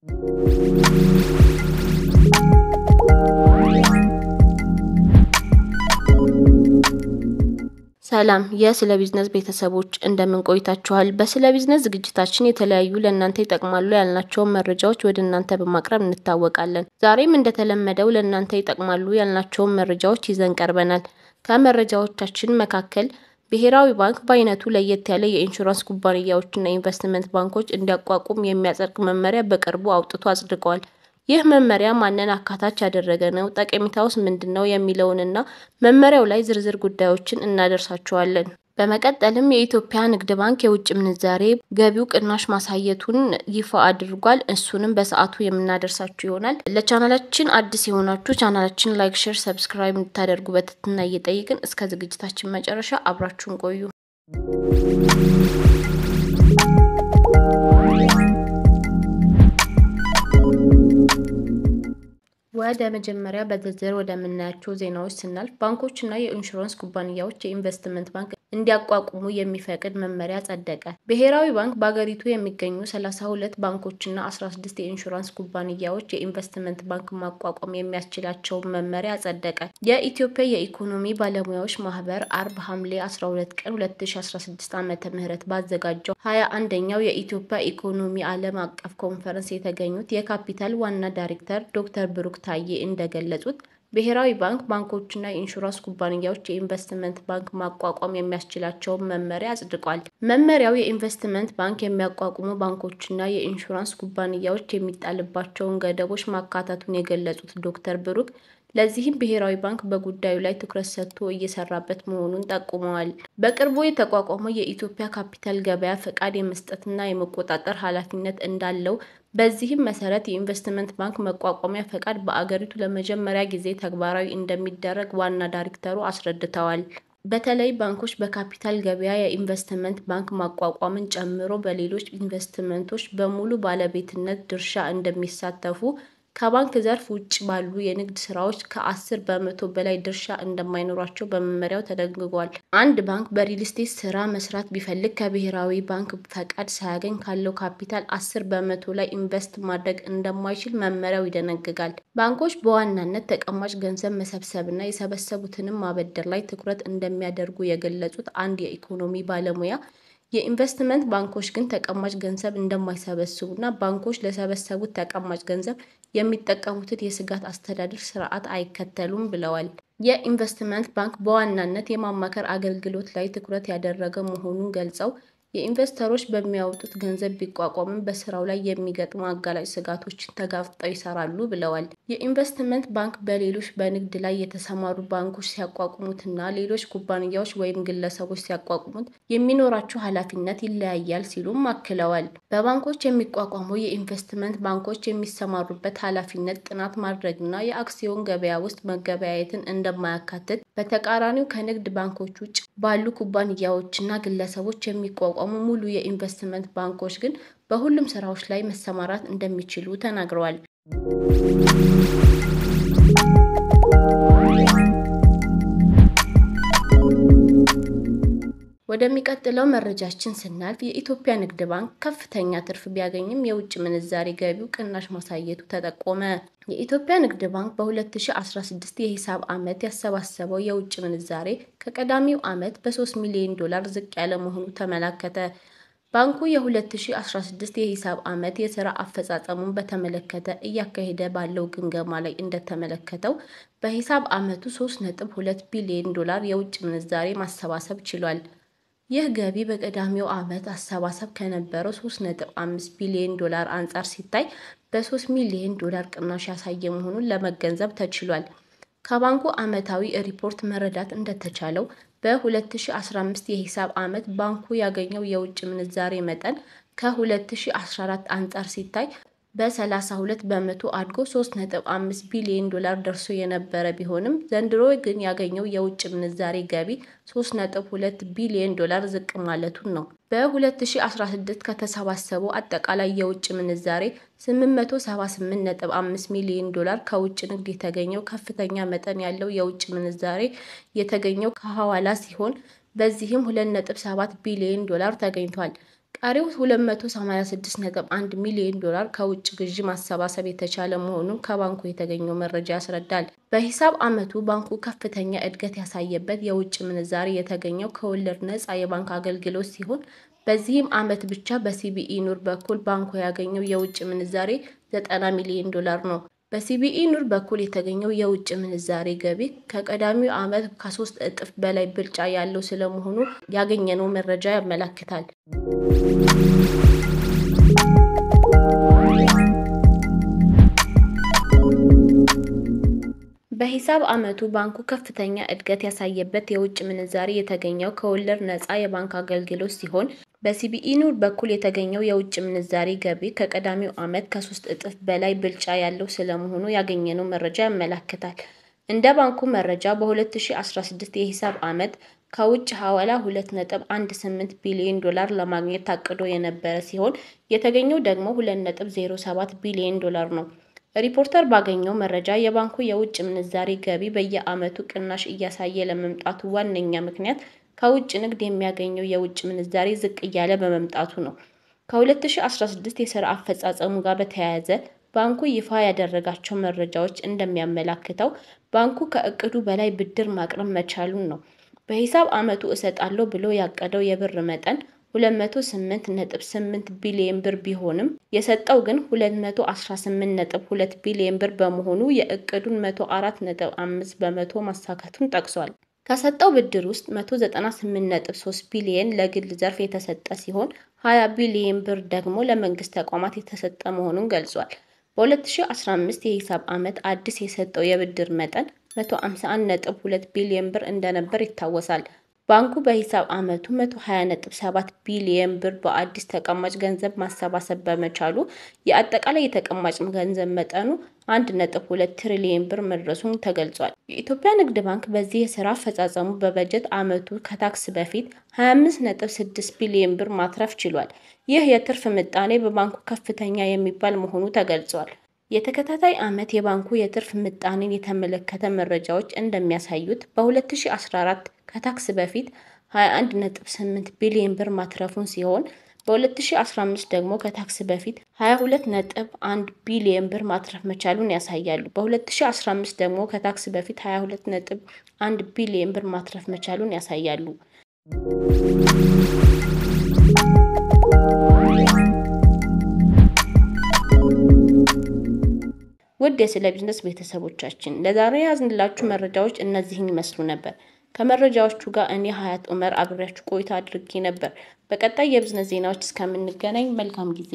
ሰላም የስለ ቢዝነስ ቤተሰቦች እንደምን ቆይታችኋል? በስለ ቢዝነስ ዝግጅታችን የተለያዩ ለእናንተ ይጠቅማሉ ያልናቸውን መረጃዎች ወደ እናንተ በማቅረብ እንታወቃለን። ዛሬም እንደተለመደው ለእናንተ ይጠቅማሉ ያልናቸውን መረጃዎች ይዘን ቀርበናል። ከመረጃዎቻችን መካከል ብሔራዊ ባንክ በአይነቱ ለየት ያለ የኢንሹራንስ ኩባንያዎችና ኢንቨስትመንት ባንኮች እንዲያቋቁም የሚያጸድቅ መመሪያ በቅርቡ አውጥቶ አጽድቀዋል። ይህ መመሪያ ማንን አካታች ያደረገ ነው? ጠቀሜታውስ ምንድን ነው? የሚለውንና መመሪያው ላይ ዝርዝር ጉዳዮችን እናደርሳችኋለን። በመቀጠልም የኢትዮጵያ ንግድ ባንክ የውጭ ምንዛሬ ገቢው ቅናሽ ማሳየቱን ይፋ አድርጓል። እሱንም በሰዓቱ የምናደርሳችሁ ይሆናል። ለቻናላችን አዲስ የሆናችሁ ቻናላችን ላይክ፣ ሼር፣ ሰብስክራይብ እንድታደርጉ በትህትና እየጠየቅን እስከ ዝግጅታችን መጨረሻ አብራችሁን ቆዩ። ወደ መጀመሪያ በዝርዝር ወደምናያቸው ዜናዎች ስናልፍ ባንኮችና የኢንሹራንስ ኩባንያዎች የኢንቨስትመንት ባንክ እንዲያቋቁሙ የሚፈቅድ መመሪያ ጸደቀ። ብሔራዊ ባንክ በአገሪቱ የሚገኙ 32 ባንኮችና 16 የኢንሹራንስ ኩባንያዎች የኢንቨስትመንት ባንክ ማቋቋም የሚያስችላቸውን መመሪያ ጸደቀ። የኢትዮጵያ የኢኮኖሚ ባለሙያዎች ማህበር አርብ ሐምሌ 12 ቀን 2016 ዓ ም ባዘጋጀው 21ኛው የኢትዮጵያ ኢኮኖሚ ዓለም አቀፍ ኮንፈረንስ የተገኙት የካፒታል ዋና ዳይሬክተር ዶክተር ብሩክ ታዬ እንደገለጹት ብሔራዊ ባንክ ባንኮችና የኢንሹራንስ ኩባንያዎች የኢንቨስትመንት ባንክ ማቋቋም የሚያስችላቸውን መመሪያ አጽድቋል። መመሪያው የኢንቨስትመንት ባንክ የሚያቋቁሙ ባንኮችና የኢንሹራንስ ኩባንያዎች የሚጣልባቸውን ገደቦች ማካተቱን የገለጹት ዶክተር ብሩክ ለዚህም ብሔራዊ ባንክ በጉዳዩ ላይ ትኩረት ሰጥቶ እየሰራበት መሆኑን ጠቁመዋል። በቅርቡ የተቋቋመው የኢትዮጵያ ካፒታል ገበያ ፈቃድ የመስጠትና የመቆጣጠር ኃላፊነት እንዳለው በዚህም መሰረት የኢንቨስትመንት ባንክ መቋቋሚያ ፈቃድ በአገሪቱ ለመጀመሪያ ጊዜ ተግባራዊ እንደሚደረግ ዋና ዳይሬክተሩ አስረድተዋል። በተለይ ባንኮች በካፒታል ገበያ የኢንቨስትመንት ባንክ ማቋቋምን ጨምሮ በሌሎች ኢንቨስትመንቶች በሙሉ ባለቤትነት ድርሻ እንደሚሳተፉ ከባንክ ዘርፍ ውጭ ባሉ የንግድ ሥራዎች ከአስር በመቶ በላይ ድርሻ እንደማይኖራቸው በመመሪያው ተደንግጓል። አንድ ባንክ በሪል ስቴት ስራ መስራት ቢፈልግ ከብሔራዊ ባንክ ፈቃድ ሳያገኝ ካለው ካፒታል አስር በመቶ ላይ ኢንቨስት ማድረግ እንደማይችል መመሪያው ይደነግጋል። ባንኮች በዋናነት ተቀማጭ ገንዘብ መሰብሰብና የሰበሰቡትንም ማበደር ላይ ትኩረት እንደሚያደርጉ የገለጹት አንድ የኢኮኖሚ ባለሙያ የኢንቨስትመንት ባንኮች ግን ተቀማጭ ገንዘብ እንደማይሰበስቡ እና ባንኮች ለሰበሰቡት ተቀማጭ ገንዘብ የሚጠቀሙትን የስጋት አስተዳደር ስርዓት አይከተሉም ብለዋል። የኢንቨስትመንት ባንክ በዋናነት የማማከር አገልግሎት ላይ ትኩረት ያደረገ መሆኑን ገልጸው የኢንቨስተሮች በሚያወጡት ገንዘብ ቢቋቋምም በስራው ላይ የሚገጥሙ አጋላጭ ስጋቶችን ተጋፍጠው ይሰራሉ ብለዋል። የኢንቨስትመንት ባንክ በሌሎች በንግድ ላይ የተሰማሩ ባንኮች ሲያቋቁሙትና ሌሎች ኩባንያዎች ወይም ግለሰቦች ሲያቋቁሙት የሚኖራቸው ኃላፊነት ይለያያል ሲሉም አክለዋል። በባንኮች የሚቋቋሙ የኢንቨስትመንት ባንኮች የሚሰማሩበት ኃላፊነት ጥናት ማድረግና የአክሲዮን ገበያ ውስጥ መገበያየትን እንደማያካትት፣ በተቃራኒው ከንግድ ባንኮች ውጭ ባሉ ኩባንያዎችና ግለሰቦች የሚቋቋ የተቋቋሙ ሙሉ የኢንቨስትመንት ባንኮች ግን በሁሉም ስራዎች ላይ መሰማራት እንደሚችሉ ተናግረዋል። ወደሚቀጥለው መረጃችን ስናልፍ የኢትዮጵያ ንግድ ባንክ ከፍተኛ ትርፍ ቢያገኝም የውጭ ምንዛሬ ገቢው ቅናሽ ማሳየቱ ተጠቆመ። የኢትዮጵያ ንግድ ባንክ በ2016 የሂሳብ ዓመት ያሰባሰበው የውጭ ምንዛሬ ከቀዳሚው ዓመት በ3 ሚሊዮን ዶላር ዝቅ ያለ መሆኑ ተመላከተ። ባንኩ የ2016 የሂሳብ ዓመት የሥራ አፈጻጸሙን በተመለከተ እያካሄደ ባለው ግምገማ ላይ እንደተመለከተው በሂሳብ ዓመቱ 3.2 ቢሊዮን ዶላር የውጭ ምንዛሬ ማሰባሰብ ችሏል። ይህ ገቢ በቀዳሚው ዓመት አሰባሰብ ከነበረው 3.5 ቢሊዮን ዶላር አንጻር ሲታይ በ3 ሚሊዮን ዶላር ቅናሽ ያሳየ መሆኑን ለመገንዘብ ተችሏል። ከባንኩ ዓመታዊ ሪፖርት መረዳት እንደተቻለው በ2015 የሂሳብ ዓመት ባንኩ ያገኘው የውጭ ምንዛሬ መጠን ከ2014 አንጻር ሲታይ በ32 በመቶ አድጎ 3.5 ቢሊዮን ዶላር ደርሶ የነበረ ቢሆንም ዘንድሮ ግን ያገኘው የውጭ ምንዛሬ ገቢ 3.2 ቢሊዮን ዶላር ዝቅ ማለቱን ነው። በ2016 ከተሰባሰበው አጠቃላይ የውጭ ምንዛሬ 878.5 ሚሊዮን ዶላር ከውጭ ንግድ የተገኘው ከፍተኛ መጠን ያለው የውጭ ምንዛሬ የተገኘው ከሐዋላ ሲሆን በዚህም 2.7 ቢሊዮን ዶላር ተገኝቷል። ቀሪው 286.1 ሚሊዮን ዶላር ከውጭ ግዢ ማሰባሰብ የተቻለ መሆኑን ከባንኩ የተገኘው መረጃ ያስረዳል። በሂሳብ ዓመቱ ባንኩ ከፍተኛ እድገት ያሳየበት የውጭ ምንዛሪ የተገኘው ከወለድ ነፃ የባንክ አገልግሎት ሲሆን በዚህም ዓመት ብቻ በሲቢኢ ኑር በኩል ባንኩ ያገኘው የውጭ ምንዛሬ 90 ሚሊዮን ዶላር ነው። በሲቢኢ ኑር በኩል የተገኘው የውጭ ምንዛሬ ገቢ ከቀዳሚው ዓመት ከሶስት እጥፍ በላይ ብልጫ ያለው ስለመሆኑ ያገኘነው መረጃ ያመላክታል። በሂሳብ ዓመቱ ባንኩ ከፍተኛ እድገት ያሳየበት የውጭ ምንዛሪ የተገኘው ከወለድ ነፃ የባንክ አገልግሎት ሲሆን በሲቢኢ-ኑር በኩል የተገኘው የውጭ ምንዛሪ ገቢ ከቀዳሚው ዓመት ከሶስት እጥፍ በላይ ብልጫ ያለው ስለመሆኑ ያገኘነው መረጃ ያመላክታል። እንደ ባንኩ መረጃ በ2016 የሂሳብ ዓመት ከውጭ ሐዋላ 2.18 ቢሊዮን ዶላር ለማግኘት ታቅዶ የነበረ ሲሆን የተገኘው ደግሞ 2.07 ቢሊዮን ዶላር ነው። ሪፖርተር ባገኘው መረጃ የባንኩ የውጭ ምንዛሪ ገቢ በየዓመቱ ቅናሽ እያሳየ ለመምጣቱ ዋነኛ ምክንያት ከውጭ ንግድ የሚያገኘው የውጭ ምንዛሬ ዝቅ እያለ በመምጣቱ ነው። ከ2016 የሥራ አፈጻጸሙ ጋር በተያያዘ ባንኩ ይፋ ያደረጋቸው መረጃዎች እንደሚያመላክተው ባንኩ ከእቅዱ በላይ ብድር ማቅረብ መቻሉን ነው። በሂሳብ ዓመቱ እሰጣለሁ ብሎ ያቀደው የብር መጠን 208.8 ቢሊዮን ብር ቢሆንም የሰጠው ግን 218.2 ቢሊዮን ብር በመሆኑ የእቅዱን 104.5 በመቶ ማሳካቱን ጠቅሷል። ከሰጠው ብድር ውስጥ 198 ቢሊየን ለግል ዘርፍ የተሰጠ ሲሆን 20 ቢሊየን ብር ደግሞ ለመንግስት ተቋማት የተሰጠ መሆኑን ገልጿል። በ2015 የሂሳብ ዓመት አዲስ የሰጠው የብድር መጠን 151.2 ቢሊየን ብር እንደነበር ይታወሳል። ባንኩ በሂሳብ ዓመቱ 120.7 ቢሊየን ብር በአዲስ ተቀማጭ ገንዘብ ማሰባሰብ በመቻሉ የአጠቃላይ የተቀማጭ ገንዘብ መጠኑ 1.2 ትሪሊየን ብር መድረሱን ተገልጿል። የኢትዮጵያ ንግድ ባንክ በዚህ የስራ አፈጻጸሙ በበጀት ዓመቱ ከታክስ በፊት 25.6 ቢሊየን ብር ማትረፍ ችሏል። ይህ የትርፍ ምጣኔ በባንኩ ከፍተኛ የሚባል መሆኑ ተገልጿል። የተከታታይ ዓመት የባንኩ የትርፍ ምጣኔን የተመለከተ መረጃዎች እንደሚያሳዩት በ2014 ከታክስ በፊት 21.8 ቢሊዮን ብር ማትረፉን ሲሆን በ2015 ደግሞ ከታክስ በፊት 22.1 ቢሊዮን ብር ማትረፍ መቻሉን ያሳያሉ። በ2015 ደግሞ ከታክስ በፊት 22.1 ቢሊዮን ብር ማትረፍ መቻሉን ያሳያሉ። ውድ የስለ ቢዝነስ ቤተሰቦቻችን ለዛሬ ያዝንላችሁ መረጃዎች እነዚህን ይመስሉ ነበር። ከመረጃዎቹ ጋር እኔ ሀያት ኡመር አብሬያችሁ ቆይታ አድርጌ ነበር። በቀጣይ የቢዝነስ ዜናዎች እስከምንገናኝ መልካም ጊዜ